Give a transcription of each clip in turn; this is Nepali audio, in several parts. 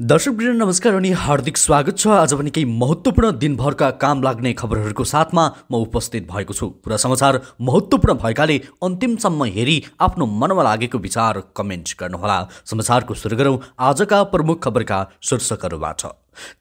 दर्शक दर्शकवृन्द नमस्कार अनि हार्दिक स्वागत छ आज पनि केही महत्त्वपूर्ण दिनभरका काम लाग्ने खबरहरूको साथमा म उपस्थित भएको छु पुरा समाचार महत्त्वपूर्ण भएकाले अन्तिमसम्म हेरी आफ्नो मनमा लागेको विचार कमेन्ट गर्नुहोला समाचारको सुरु गरौँ आजका प्रमुख खबरका शीर्षकहरूबाट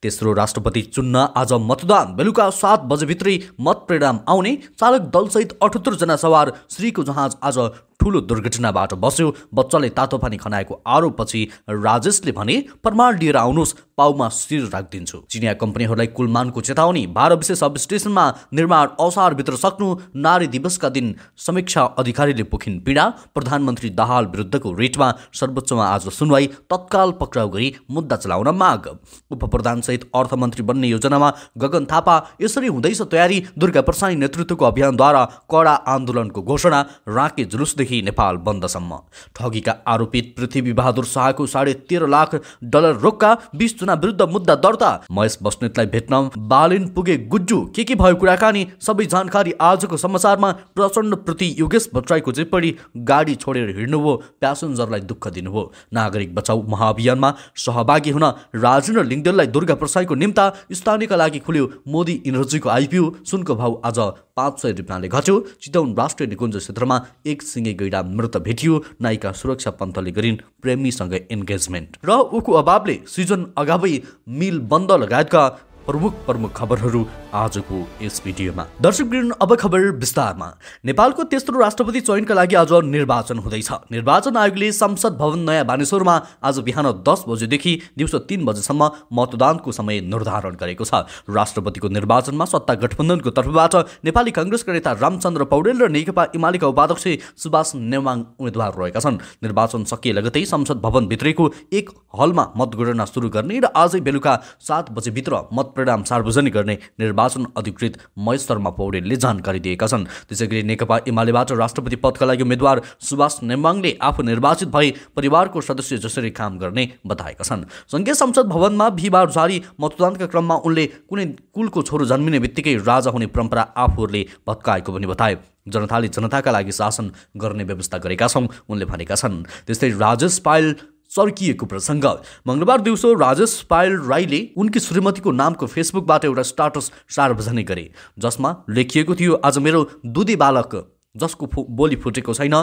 तेस्रो राष्ट्रपति चुन्न आज मतदान बेलुका सात बजेभित्रै मत परिणाम आउने चालक दलसहित जना सवार श्रीको जहाज आज ठुलो दुर्घटनाबाट बस्यो बच्चाले तातो पानी खनाएको आरोपपछि राजेशले भने प्रमाण लिएर आउनुहोस् पाउमा शिर राखिदिन्छु चिनिया कम्पनीहरूलाई कुलमानको चेतावनी बाह्र विशेष सब स्टेसनमा निर्माण असारभित्र सक्नु नारी दिवसका दिन समीक्षा अधिकारीले पोखिन् पीडा प्रधानमन्त्री दहाल विरुद्धको रेटमा सर्वोच्चमा आज सुनवाई तत्काल पक्राउ गरी मुद्दा चलाउन माग उप प्रधानसहित अर्थमन्त्री बन्ने योजनामा गगन थापा यसरी हुँदैछ तयारी दुर्गा प्रसाई नेतृत्वको अभियानद्वारा कडा आन्दोलनको घोषणा राँके जुलुसदेखि नेपाल बन्दसम्म ठगीका आरोपित पृथ्वी बहादुर शाहको साढे तेह्र लाख डलर रोक्का बिस विरुद्ध मुद्दा दर्ता महेश बस्नेतलाई भेट्न बालिन पुगे गुज्जु के के भयो कुराकानी सबै जानकारी आजको समाचारमा प्रचण्ड प्रति योगेश भट्टराईको टिप्पणी गाडी छोडेर हिँड्नुभयो प्यासेन्जरलाई दुःख दिनुभयो नागरिक बचाउ महाअभियानमा सहभागी हुन राजेन्द्र लिङ्गदेललाई दुर्गा प्रसाईको निम्ता स्थानीयका लागि खुल्यो मोदी इनर्जीको आइपिओ सुनको भाउ आज पाँच सय रुपियाँले घट्यो चितौन राष्ट्रिय निकुञ्ज क्षेत्रमा एक सिङ्गे गैडा मृत भेटियो नायिका सुरक्षा पन्थले गरिन् प्रेमीसँग एन्गेजमेन्ट र उको अभावले सिजन अगावै मिल बन्द लगायतका प्रमुख प्रमुख खबरहरू आजको यस भिडियोमा दर्शक अब खबर विस्तारमा नेपालको तेस्रो राष्ट्रपति चयनका लागि आज निर्वाचन हुँदैछ निर्वाचन आयोगले संसद भवन नयाँ बानेश्वरमा आज बिहान दस बजेदेखि दिउँसो तिन बजेसम्म मतदानको समय निर्धारण गरेको छ राष्ट्रपतिको निर्वाचनमा सत्ता गठबन्धनको तर्फबाट नेपाली कङ्ग्रेसका नेता रामचन्द्र पौडेल र नेकपा एमालेका उपाध्यक्ष सुभाष नेवाङ उम्मेद्वार रहेका छन् निर्वाचन सकिए लगतै संसद भवनभित्रैको एक हलमा मतगणना सुरु गर्ने र आजै बेलुका सात बजेभित्र मत परिणाम सार्वजनिक गर्ने निर्वाचन अधिकृत महेश शर्मा पौडेलले जानकारी दिएका छन् त्यसै गरी नेकपा एमालेबाट राष्ट्रपति पदका लागि उम्मेद्वार सुभाष नेम्बाङले आफू निर्वाचित भई परिवारको सदस्य जसरी काम गर्ने बताएका छन् सङ्घीय संसद भवनमा बिहिबार जारी मतदानका क्रममा उनले कुनै कुलको छोरो जन्मिने बित्तिकै राजा हुने परम्परा आफूहरूले भत्काएको पनि बताए जनताले जनताका लागि शासन गर्ने व्यवस्था गरेका छौँ उनले भनेका छन् त्यस्तै राजेश पायल चर्किएको प्रसङ्ग मङ्गलबार दिउँसो राजेश पायल राईले उनकी श्रीमतीको नामको फेसबुकबाट एउटा स्टाटस सार्वजनिक गरे जसमा लेखिएको थियो आज मेरो दुधी बालक जसको बोली फुटेको छैन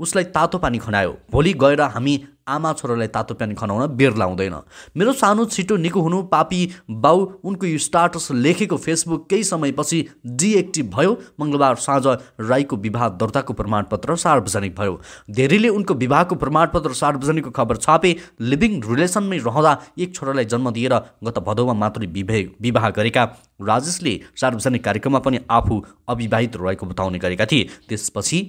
उसलाई तातो पानी खनायो भोलि गएर हामी आमा छोरालाई तातो पानी खनाउन बेर लाउँदैन मेरो सानो छिटो निको हुनु पापी बाउ उनको यो स्टाटस लेखेको फेसबुक केही समयपछि डिएक्टिभ भयो मङ्गलबार साँझ राईको विवाह दर्ताको प्रमाणपत्र सार्वजनिक भयो धेरैले उनको विवाहको प्रमाणपत्र सार्वजनिकको खबर छापे लिभिङ रिलेसनमै रहँदा एक छोरालाई जन्म दिएर गत भदौमा मात्रै विवाह विवाह गरेका राजेशले सार्वजनिक कार्यक्रममा पनि आफू अविवाहित रहेको बताउने गरेका थिए त्यसपछि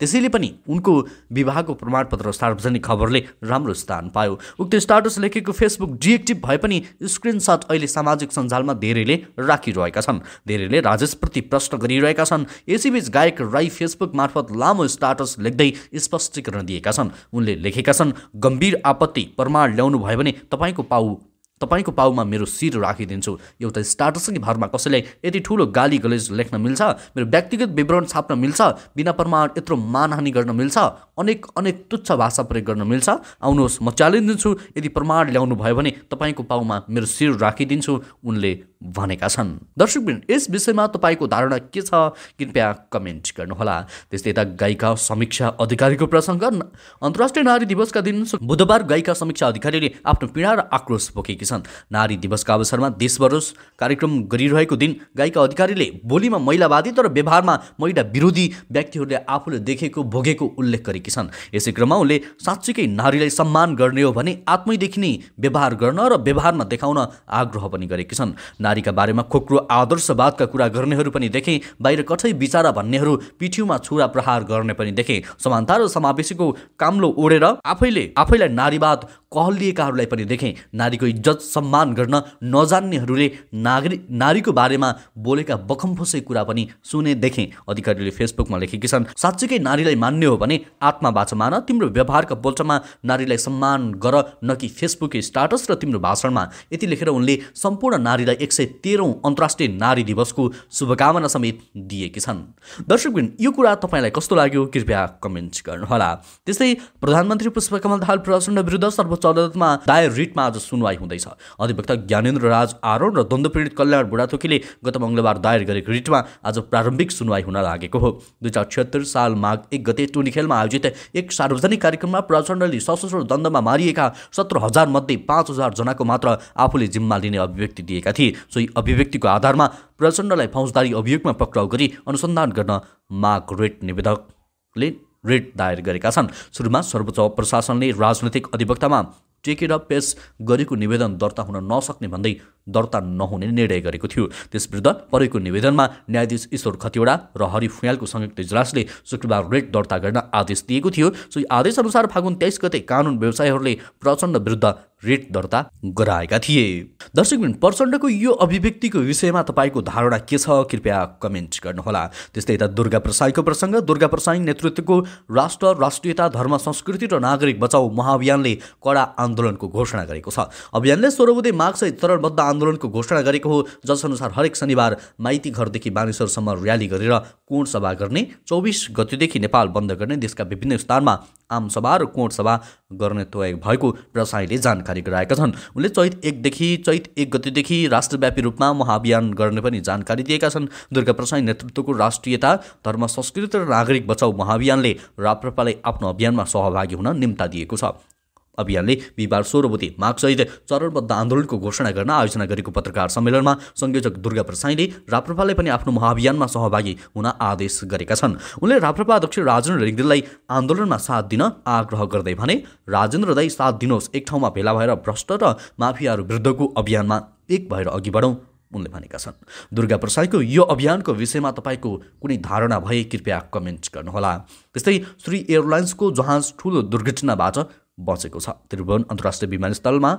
त्यसैले पनि उनको विवाहको प्रमाणपत्र सार्वजनिक खबरले राम्रो स्थान पायो उक्त स्टाटस लेखेको फेसबुक डिएक्टिभ भए पनि स्क्रिनसट अहिले सामाजिक सञ्जालमा धेरैले राखिरहेका छन् धेरैले राजेशप्रति प्रश्न गरिरहेका छन् यसैबीच गायक राई फेसबुक मार्फत लामो स्टाटस लेख्दै स्पष्टीकरण दिएका छन् उनले लेखेका छन् गम्भीर आपत्ति प्रमाण ल्याउनु भयो भने तपाईँको पाउ तपाईँको पाउमा मेरो शिर राखिदिन्छु एउटा स्टाटसकै भरमा कसैलाई यति ठुलो गाली गलेज लेख्न मिल्छ मेरो व्यक्तिगत विवरण छाप्न मिल्छ बिना प्रमाण यत्रो मानहानि गर्न मिल्छ अनेक अनेक तुच्छ भाषा प्रयोग गर्न मिल्छ आउनुहोस् म च्यालेन्ज दिन्छु यदि प्रमाण ल्याउनु भयो भने तपाईँको पाउमा मेरो शिर राखिदिन्छु उनले भनेका छन् दर्शकबिन यस विषयमा तपाईँको धारणा के छ कृपया कमेन्ट गर्नुहोला त्यस्तै यता गायिका समीक्षा अधिकारीको प्रसङ्ग अन्तर्राष्ट्रिय नारी दिवसका दिन बुधबार गायिका समीक्षा अधिकारीले आफ्नो पीडा र आक्रोश बोकेकी छन् नारी दिवसका अवसरमा देशभर कार्यक्रम गरिरहेको दिन गायिका अधिकारीले बोलीमा महिलावादी तर व्यवहारमा महिला विरोधी व्यक्तिहरूले आफूले देखेको भोगेको उल्लेख गरेकी छन् यसै क्रममा उनले साँच्चीकै नारीलाई सम्मान गर्ने हो भने आत्मैदेखि नै व्यवहार गर्न र व्यवहारमा देखाउन आग्रह पनि गरेकी छन् नारीका बारेमा खोक्रो आदर्शवादका कुरा गर्नेहरू पनि देखेँ बाहिर कठै विचारा भन्नेहरू पिठ्यूमा छुरा प्रहार गर्ने पनि देखेँ समानता र समावेशीको कामलो ओढेर आफैले आफैलाई नारीवाद कहलिएकाहरूलाई पनि देखेँ नारीको इज्जत सम्मान गर्न नजान्नेहरूले नागरिक नारीको बारेमा बोलेका बखम्फुसै कुरा पनि सुने देखेँ अधिकारीले फेसबुकमा लेखेकी छन् साँच्चीकै नारीलाई मान्ने हो भने आत्मा मान तिम्रो व्यवहारका बोल्टमा नारीलाई सम्मान गर न कि फेसबुक स्टाटस र तिम्रो भाषणमा यति लेखेर उनले सम्पूर्ण नारीलाई एक सय तेह्रौँ अन्तर्राष्ट्रिय नारी दिवसको शुभकामना समेत दिएकी छन् दर्शकबिन यो कुरा तपाईँलाई कस्तो लाग्यो कृपया कमेन्ट गर्नुहोला त्यस्तै प्रधानमन्त्री पुष्पकमल दाहाल प्रचण्ड विरुद्ध सर्व हाम्रो दायर रिटमा आज सुनवाई हुँदैछ अधिवक्ता ज्ञानेन्द्र राज आरोण र द्वन्द्वपीडित कल्याण बुढाथोकीले गत मङ्गलबार दायर गरेको रिटमा आज प्रारम्भिक सुनवाई हुन लागेको हो दुई हजार साल माघ एक गते टुनिखेलमा आयोजित एक सार्वजनिक कार्यक्रममा प्रचण्डले सशस्त्र दण्डमा मारिएका सत्र हजार मध्ये पाँच हजार जनाको मात्र आफूले जिम्मा लिने अभिव्यक्ति दिएका थिए सोही अभिव्यक्तिको आधारमा प्रचण्डलाई फौजदारी अभियोगमा पक्राउ गरी अनुसन्धान गर्न माग रेट निवेदकले रिट दायर गरेका छन् सुरुमा सर्वोच्च प्रशासनले राजनैतिक अधिवक्तामा टेक पेस गरेको निवेदन दर्ता हुन नसक्ने भन्दै दर्ता नहुने निर्णय गरेको थियो त्यस विरुद्ध परेको निवेदनमा न्यायाधीश ईश्वर खतिवडा र हरि फुयालको संयुक्त इजलासले शुक्रबार रेट दर्ता गर्न आदेश दिएको थियो सो अनुसार फागुन तेइस गते कानुन व्यवसायहरूले प्रचण्ड विरुद्ध रेट दर्ता गराएका थिए दर्शक प्रचण्डको यो अभिव्यक्तिको विषयमा तपाईँको धारणा के छ कृपया कमेन्ट गर्नुहोला त्यस्तै यता दुर्गा प्रसाईको प्रसङ्ग दुर्गा प्रसाई नेतृत्वको राष्ट्र राष्ट्रियता धर्म संस्कृति र नागरिक बचाउ महाअभियानले कडा आन्दोलन आन्दोलनको घोषणा गरेको छ अभियानले सोह्र मार्गसहित चरणबद्ध आन्दोलनको घोषणा गरेको हो जसअनुसार हरेक शनिबार माइती घरदेखि मानिसहरूसम्म र्याली गरेर कोण सभा गर्ने चौबिस गतिदेखि नेपाल बन्द गर्ने देशका विभिन्न स्थानमा आमसभा र कोण सभा गर्ने तय भएको प्रसाईले जानकारी गराएका छन् उनले चैत एकदेखि चैत एक गतिदेखि राष्ट्रव्यापी रूपमा महाअभियान गर्ने पनि जानकारी दिएका छन् दुर्गा प्रसाई नेतृत्वको राष्ट्रियता धर्म संस्कृति र नागरिक बचाउ महाअभियानले राप्रपालाई आफ्नो अभियानमा सहभागी हुन निम्ता दिएको छ अभियानले बिहिबार सोह्र बुधे चरणबद्ध आन्दोलनको घोषणा गर्न आयोजना गरेको पत्रकार सम्मेलनमा संयोजक दुर्गा प्रसाईले राप्रपालाई पनि आफ्नो महाअभियानमा सहभागी हुन आदेश गरेका छन् उनले राप्रपा अध्यक्ष राजेन्द्र रेग्देललाई आन्दोलनमा साथ दिन आग्रह गर्दै भने राजेन्द्र दाई साथ दिनुहोस् एक ठाउँमा भेला भएर भ्रष्ट र माफियाहरू विरुद्धको अभियानमा एक भएर अघि बढौँ उनले भनेका छन् दुर्गा प्रसाईको यो अभियानको विषयमा तपाईँको कुनै धारणा भए कृपया कमेन्ट गर्नुहोला त्यस्तै श्री एयरलाइन्सको जहाज ठुलो दुर्घटनाबाट बचेको छ त्रिभुवन अन्तर्राष्ट्रिय विमानस्थलमा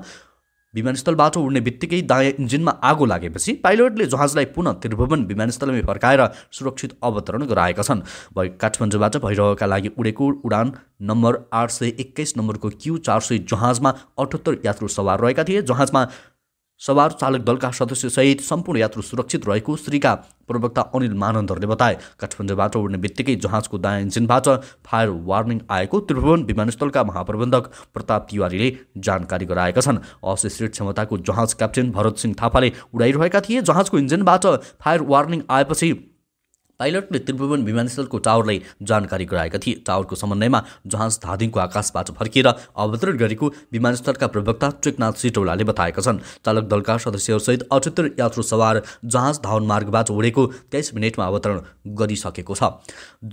विमानस्थलबाट उड्ने बित्तिकै दायाँ इन्जिनमा आगो लागेपछि पाइलटले जहाजलाई पुनः त्रिभुवन विमानस्थलमै फर्काएर सुरक्षित अवतरण गराएका छन् भै काठमाडौँबाट भइरहेका लागि उडेको उडान नम्बर आठ सय एक्काइस नम्बरको क्यु चार सय जहाजमा अठहत्तर यात्रु सवार रहेका थिए जहाजमा सवार चालक दलका सदस्यसहित सम्पूर्ण यात्रु सुरक्षित रहेको श्रीका प्रवक्ता अनिल मानन्दरले बताए काठमाडौँबाट उड्ने बित्तिकै जहाजको दायाँ इन्जिनबाट फायर वार्निङ आएको त्रिभुवन विमानस्थलका महाप्रबन्धक प्रताप तिवारीले जानकारी गराएका छन् अशिष्ट क्षमताको जहाज क्याप्टेन भरत सिंह थापाले उडाइरहेका थिए जहाजको इन्जिनबाट फायर वार्निङ आएपछि पाइलटले त्रिभुवन विमानस्थलको टावरलाई जानकारी गराएका थिए टावरको समन्वयमा जहाज धादिङको आकाशबाट फर्किएर अवतरण गरेको विमानस्थलका प्रवक्ता ट्रेकनाथ सिटौलाले बताएका छन् चालक दलका सदस्यहरूसहित अठहत्तर यात्रु सवार जहाज धावन मार्गबाट उडेको तेइस मिनटमा अवतरण गरिसकेको छ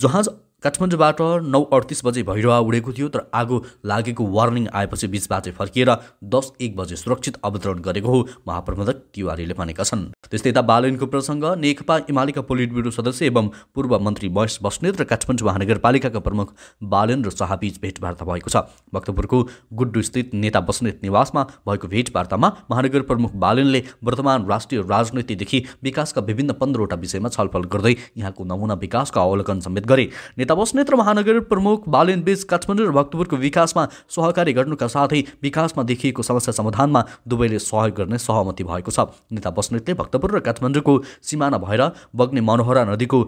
जहाज काठमाडौँबाट नौ अडतिस बजे भैरवा उडेको थियो तर आगो लागेको वार्निङ आएपछि बिचबाटै फर्किएर दस एक बजे सुरक्षित अवतरण गरेको हो महाप्रबन्धक तिवारीले भनेका छन् त्यस्तै यता बालिनको प्रसङ्ग नेकपा एमालेका पोलिट ब्युरो सदस्य एवं पूर्व मन्त्री महेश बस्नेत र काठमाडौँ महानगरपालिकाका प्रमुख बालन र शाहबीच भेटवार्ता भएको छ भक्तपुरको गुड्डुस्थित नेता बस्नेत निवासमा भएको भेटवार्तामा महानगर प्रमुख बालनले वर्तमान राष्ट्रिय राजनीतिदेखि विकासका विभिन्न पन्ध्रवटा विषयमा छलफल गर्दै यहाँको नमुना विकासको अवलोकन समेत गरे नेता र महानगर प्रमुख बालेन बीच काठमाडौँ र भक्तपुरको विकासमा सहकारी गर्नुका साथै विकासमा देखिएको समस्या समाधानमा दुवैले सहयोग गर्ने सहमति भएको छ नेता बस्नेतले भक्तपुर र काठमाडौँको सिमाना भएर बग्ने मनोहरा नदीको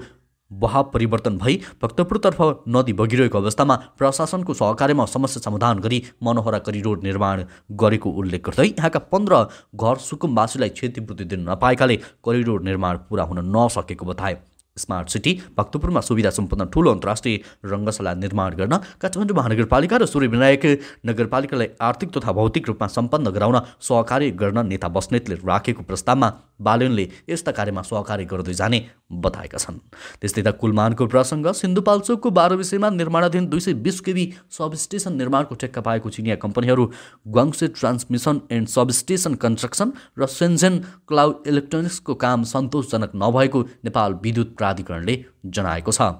बहाव परिवर्तन भई भक्तपुरतर्फ नदी बगिरहेको अवस्थामा प्रशासनको सहकार्यमा समस्या समाधान गरी मनोहरा करी रोड निर्माण गरेको उल्लेख गर्दै यहाँका पन्ध्र घर सुकुमवासीलाई क्षतिपूर्ति दिन नपाएकाले करिडोर निर्माण पुरा हुन नसकेको बताए स्मार्ट सिटी भक्तपुरमा सुविधा सम्पन्न ठूलो अन्तर्राष्ट्रिय रङ्गशाला निर्माण गर्न काठमाडौँ महानगरपालिका र सूर्यविनायक नगरपालिकालाई आर्थिक तथा भौतिक रूपमा सम्पन्न गराउन सहकार्य गर्न नेता बस्नेतले राखेको प्रस्तावमा बालुनले यस्ता कार्यमा सहकार्य गर्दै जाने बताएका छन् त्यस्तै त कुलमानको प्रसङ्ग सिन्धुपाल्चोकको बाह्र विषयमा निर्माणाधीन दुई सय बिस केबी सबस्टेसन निर्माणको ठेक्का पाएको चिनिया कम्पनीहरू Guangxi transmission and substation construction र सेन्जेन क्लाउड इलेक्ट्रोनिक्सको काम सन्तोषजनक नभएको नेपाल विद्युत प्राधिकरणले जनाएको छ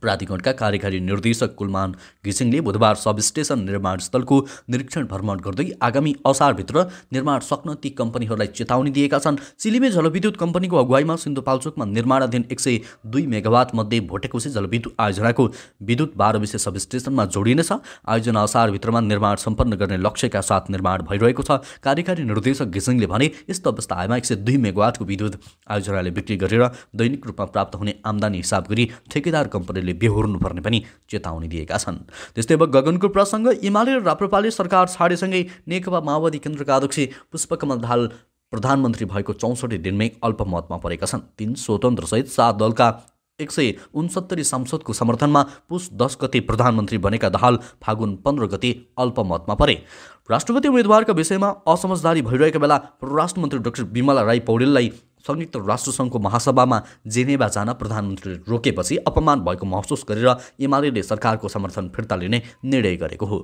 प्राधिकरणका कार्यकारी निर्देशक कुलमान घिसिङले बुधबार सब स्टेसन निर्माण स्थलको निरीक्षण भ्रमण गर्दै आगामी असारभित्र निर्माण सक्न ती कम्पनीहरूलाई चेतावनी दिएका छन् सिलिमे जलविद्युत कम्पनीको अगुवाईमा सिन्धुपाल्चोकमा निर्माणाधीन एक सय दुई मेगावाट मध्ये भोटेकोसी जलविद्युत आयोजनाको विद्युत बाह्र विशेष सब स्टेसनमा जोडिनेछ आयोजना असारभित्रमा निर्माण सम्पन्न गर्ने लक्ष्यका साथ निर्माण भइरहेको छ कार्यकारी निर्देशक घिसिङले भने यस्तो अवस्था आएमा एक सय दुई मेगावाटको विद्युत आयोजनाले बिक्री गरेर दैनिक रूपमा प्राप्त हुने आम्दानी हिसाब गरी ठेकेदार कम्पनीले उनीहरूले बेहोर्नुपर्ने पनि चेतावनी दिएका छन् त्यस्तै अब गगनको प्रसङ्ग एमाले र राप्रपाले सरकार छाडेसँगै नेकपा माओवादी केन्द्रका अध्यक्ष पुष्पकमल दाहाल प्रधानमन्त्री भएको चौसठी दिनमै अल्पमतमा परेका छन् तिन स्वतन्त्रसहित सात दलका एक सय उन्सत्तरी सांसदको समर्थनमा पुस दस गते प्रधानमन्त्री बनेका दाहाल फागुन पन्ध्र गते अल्पमतमा परे राष्ट्रपति उम्मेद्वारका विषयमा असमझदारी भइरहेका बेला परराष्ट्र मन्त्री डाक्टर विमला राई पौडेललाई संयुक्त राष्ट्रसङ्घको महासभामा जेनेवा जान प्रधानमन्त्रीले रोकेपछि अपमान भएको महसुस गरेर एमाले सरकारको समर्थन फिर्ता लिने निर्णय गरेको हो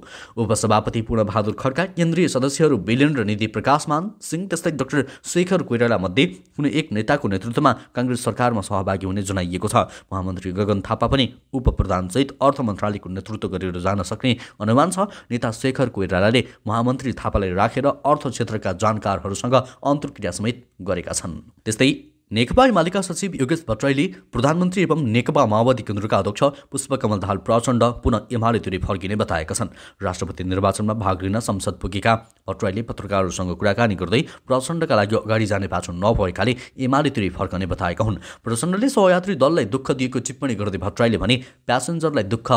उपसभापति पूर्णबहादुर खड्का केन्द्रीय सदस्यहरू बिलेन र निधि प्रकाशमान सिंह त्यस्तै डाक्टर शेखर कोइराला मध्ये कुनै एक नेताको नेतृत्वमा काङ्ग्रेस सरकारमा सहभागी हुने जनाइएको छ महामन्त्री गगन थापा पनि उपप्रधानसहित अर्थ मन्त्रालयको नेतृत्व गरेर जान सक्ने अनुमान छ नेता शेखर कोइरालाले महामन्त्री थापालाई राखेर अर्थ क्षेत्रका जानकारहरूसँग अन्तर्क्रियासमेत गरेका छन् त्यस्तै नेकपा एमालेका सचिव योगेश भट्टराईले प्रधानमन्त्री एवं नेकपा माओवादी केन्द्रका अध्यक्ष पुष्पकमल दाहाल प्रचण्ड पुनः एमालेतिर फर्किने बताएका छन् राष्ट्रपति निर्वाचनमा भाग लिन संसद पुगेका भट्टराईले पत्रकारहरूसँग कुराकानी गर्दै प्रचण्डका लागि अगाडि जाने पाछो नभएकाले एमालेतिर फर्कने बताएका हुन् प्रचण्डले सहयात्री दललाई दुःख दिएको टिप्पणी गर्दै भट्टराईले भने प्यासेन्जरलाई दुःख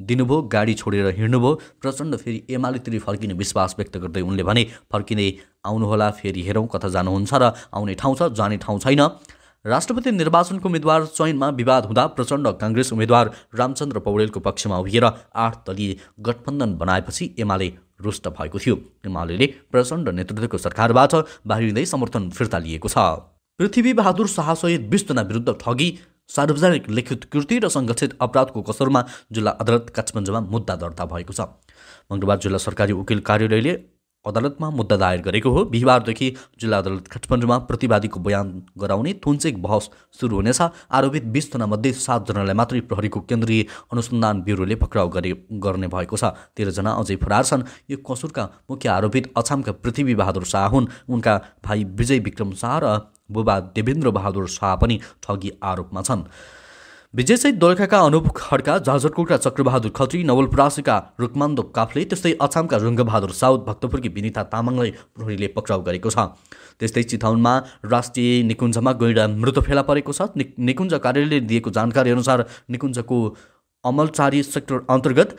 दिनुभयो गाडी छोडेर हिँड्नुभयो प्रचण्ड फेरि एमालेतिर फर्किने विश्वास व्यक्त गर्दै उनले भने फर्किने आउनुहोला फेरि हेरौँ कता जानुहुन्छ र आउने ठाउँ छ जाने ठाउँ छैन राष्ट्रपति निर्वाचनको उम्मेद्वार चयनमा विवाद हुँदा प्रचण्ड काङ्ग्रेस उम्मेद्वार रामचन्द्र पौडेलको पक्षमा उभिएर आठ दलीय गठबन्धन बनाएपछि एमाले रुष्ट भएको थियो एमाले प्रचण्ड नेतृत्वको सरकारबाट बाहिरिँदै समर्थन फिर्ता लिएको छ पृथ्वीबहादुर बहादुर शाहसहित बिस्तना विरुद्ध ठगी सार्वजनिक लिखित कृति र सङ्गठित अपराधको कसरमा जिल्ला अदालत काठमाडौँमा मुद्दा दर्ता भएको छ मङ्गलबार जिल्ला सरकारी वकिल कार्यालयले अदालतमा मुद्दा दायर गरेको हो बिहिबारदेखि जिल्ला अदालत काठमाडौँमा प्रतिवादीको बयान गराउने थुन्चेक बहस सुरु हुनेछ आरोपित बिसजनामध्ये सातजनालाई मात्रै प्रहरीको केन्द्रीय अनुसन्धान ब्युरोले पक्राउ गरे गर्ने भएको छ तेह्रजना अझै फरार छन् यो कसुरका मुख्य आरोपित अछामका पृथ्वीबहादुर शाह हुन् उनका भाइ विजय विक्रम शाह र बुबा देवेन्द्र बहादुर शाह पनि ठगी आरोपमा छन् विजयसहित दोलखाका अनुप खड्का झाझरकोटका चक्रबहादुर खत्री नवलपरासीका रुकमान्दो काफ्ले त्यस्तै अछामका रुङ्गबहादुर साउद भक्तपुरकी विनिता तामाङलाई प्रहरीले पक्राउ गरेको छ त्यस्तै चितौनमा राष्ट्रिय निकुञ्जमा गैँडा मृत फेला परेको छ निकुञ्ज कार्यालयले दिएको जानकारी अनुसार निकुञ्जको अमलचारी सेक्टर अन्तर्गत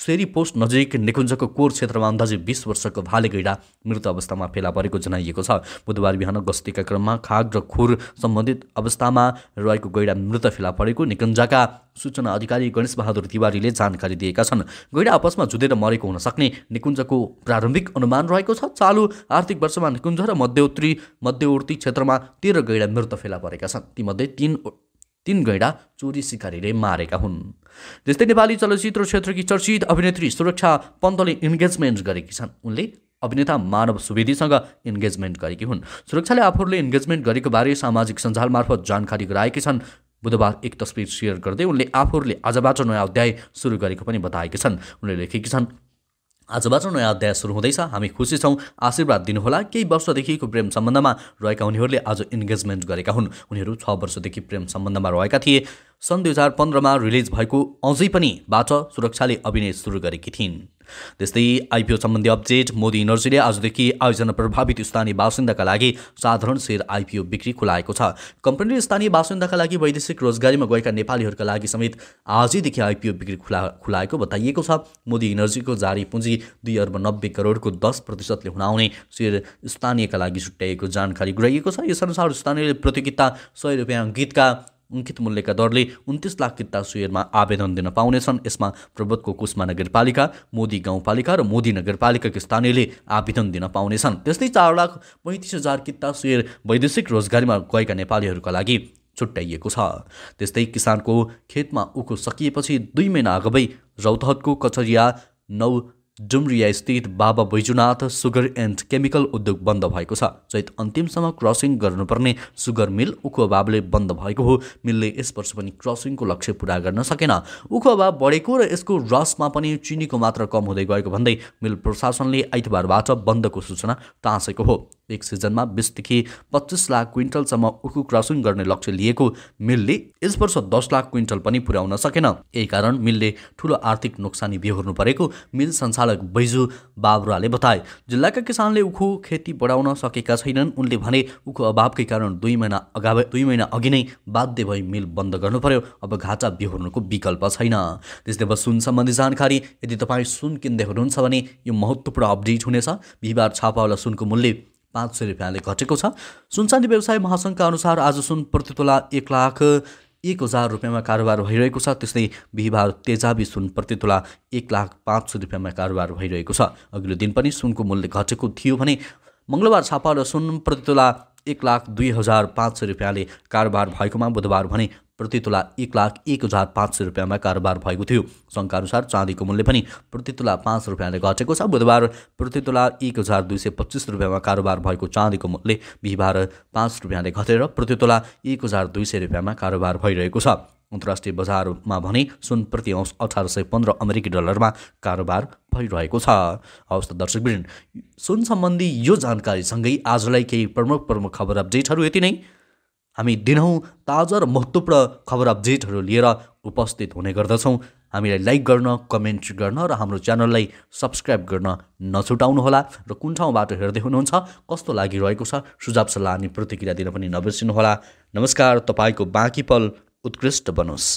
सेरी पोस्ट नजिक निकुञ्जको कोर क्षेत्रमा अन्दाजी बिस वर्षको भाले गैडा मृत अवस्थामा फेला परेको जनाइएको छ बुधबार बिहान गस्तीका क्रममा खाग र खुर सम्बन्धित अवस्थामा रहेको गैडा मृत फेला परेको निकुञ्जका सूचना अधिकारी गणेश बहादुर तिवारीले जानकारी दिएका छन् गैडा आपसमा जुधेर मरेको हुन सक्ने निकुञ्जको प्रारम्भिक अनुमान रहेको छ चालु आर्थिक वर्षमा निकुञ्ज र मध्यउत्री मध्यवर्ती क्षेत्रमा तेह्र गैडा मृत फेला परेका छन् तीमध्ये तिन तीन गैडा चोरी सिकारीले मारेका हुन् जस्तै नेपाली चलचित्र क्षेत्रकी चर्चित अभिनेत्री सुरक्षा पन्तले इन्गेजमेन्ट गरेकी छन् उनले अभिनेता मानव सुवेदीसँग इन्गेजमेन्ट गरेकी हुन् सुरक्षाले आफूहरूले इन्गेजमेन्ट गरेको बारे सामाजिक सञ्जाल मार्फत जानकारी गराएकी छन् बुधबार एक तस्विर सेयर गर्दै उनले आफूहरूले आजबाट नयाँ अध्याय सुरु गरेको पनि बताएकी छन् उनले लेखेकी छन् आजबाट नयाँ अध्याय सुरु हुँदैछ हामी खुसी छौँ आशीर्वाद दिनुहोला केही वर्षदेखिको प्रेम सम्बन्धमा रहेका उनीहरूले आज इन्गेजमेन्ट गरेका हुन् उनीहरू छ वर्षदेखि प्रेम सम्बन्धमा रहेका थिए सन् दुई हजार पन्ध्रमा रिलिज भएको अझै पनि बाट सुरक्षाले अभिनय सुरु गरेकी थिइन् त्यस्तै आइपिओ सम्बन्धी अपडेट मोदी इनर्जीले आजदेखि आयोजना प्रभावित स्थानीय बासिन्दाका लागि साधारण सेयर आइपिओ बिक्री खुलाएको छ कम्पनीले स्थानीय बासिन्दाका लागि वैदेशिक रोजगारीमा गएका नेपालीहरूका लागि समेत आजैदेखि आइपिओ बिक्री खुला खुलाएको बताइएको छ मोदी इनर्जीको जारी पुँजी दुई अर्ब नब्बे करोडको दस प्रतिशतले हुन आउने सेयर स्थानीयका लागि छुट्याइएको जानकारी गराइएको छ यसअनुसार स्थानीयले प्रतियोगिता सय रुपियाँ अङ्कितका अङ्कित मूल्यका दरले उन्तिस लाख किता सुयरमा आवेदन दिन पाउनेछन् यसमा पर्वतको कुष्मा नगरपालिका मोदी गाउँपालिका र मोदी नगरपालिकाको स्थानीयले आवेदन दिन पाउनेछन् त्यस्तै चार लाख पैँतिस हजार किता सुयर वैदेशिक रोजगारीमा गएका नेपालीहरूका लागि छुट्याइएको छ त्यस्तै किसानको खेतमा उखु सकिएपछि दुई महिना अगावै रौतहतको कचरिया नौ स्थित बाबा बैजुनाथ सुगर एन्ड केमिकल उद्योग बन्द भएको छ चैत अन्तिमसम्म क्रसिङ गर्नुपर्ने सुगर मिल अभावले बन्द भएको हो मिलले यस वर्ष पनि क्रसिङको लक्ष्य पुरा गर्न सकेन अभाव बढेको र यसको रसमा पनि चिनीको मात्रा कम हुँदै गएको भन्दै मिल प्रशासनले आइतबारबाट बन्दको सूचना टाँसेको हो एक सिजनमा बिसदेखि पच्चिस लाख क्विन्टलसम्म उखु क्रसिङ गर्ने लक्ष्य लिएको मिलले यस वर्ष दस लाख क्विन्टल पनि पुर्याउन सकेन यही कारण मिलले ठुलो आर्थिक नोक्सानी बेहोर्नु परेको मिल सञ्चालक बैजु बाबुराले बताए जिल्लाका किसानले उखु खेती बढाउन सकेका छैनन् उनले भने उखु अभावकै कारण दुई महिना अगावै दुई महिना अघि नै बाध्य भई मिल बन्द गर्नु पर्यो अब घाटा बेहोर्नुको विकल्प छैन त्यस्तै अब सुन सम्बन्धी जानकारी यदि तपाईँ सुन किन्दै हुनुहुन्छ भने यो महत्त्वपूर्ण अपडेट हुनेछ बिहिबार छापावाला सुनको मूल्य पाँच सय रुपियाँले घटेको छ सुनसानी व्यवसाय महासङ्घका अनुसार आज सुन प्रति तोला एक लाख एक हजार रुपियाँमा कारोबार भइरहेको छ त्यस्तै बिहिबार तेजाबी सुन प्रति तोला एक लाख पाँच सय रुपियाँमा कारोबार भइरहेको छ अघिल्लो दिन पनि सुनको मूल्य घटेको थियो भने मङ्गलबार छापा र सुन प्रति तोला एक लाख दुई हजार पाँच सय रुपियाँले कारोबार भएकोमा बुधबार भने प्रतितुला एक लाख एक हजार पाँच सय रुपियाँमा कारोबार भएको थियो सङ्घका अनुसार चाँदीको मूल्य पनि प्रतितुला पाँच रुपियाँले घटेको छ बुधबार प्रतितुला एक हजार दुई सय पच्चिस रुपियाँमा कारोबार भएको चाँदीको मूल्य बिहिबार पाँच रुपियाँले घटेर प्रतितुला एक हजार दुई सय रुपियाँमा कारोबार भइरहेको छ अन्तर्राष्ट्रिय बजारमा भने सुन प्रति अंश अठार सय पन्ध्र अमेरिकी डलरमा कारोबार भइरहेको छ हवस् त दर्शकवृन्द सुन सम्बन्धी यो जानकारीसँगै आजलाई केही प्रमुख प्रमुख खबर अपडेटहरू यति नै हामी दिनहुँ ताजा र महत्त्वपूर्ण खबर अपडेटहरू लिएर उपस्थित हुने गर्दछौँ हामीलाई लाइक गर्न कमेन्ट गर्न र हाम्रो च्यानललाई सब्सक्राइब गर्न नछुटाउनुहोला र कुन ठाउँबाट हेर्दै हुनुहुन्छ कस्तो लागिरहेको छ सुझाव सल्लाह अनि प्रतिक्रिया दिन पनि नबिर्सिनुहोला नमस्कार तपाईँको बाँकी पल उत्कृष्ट बनोस्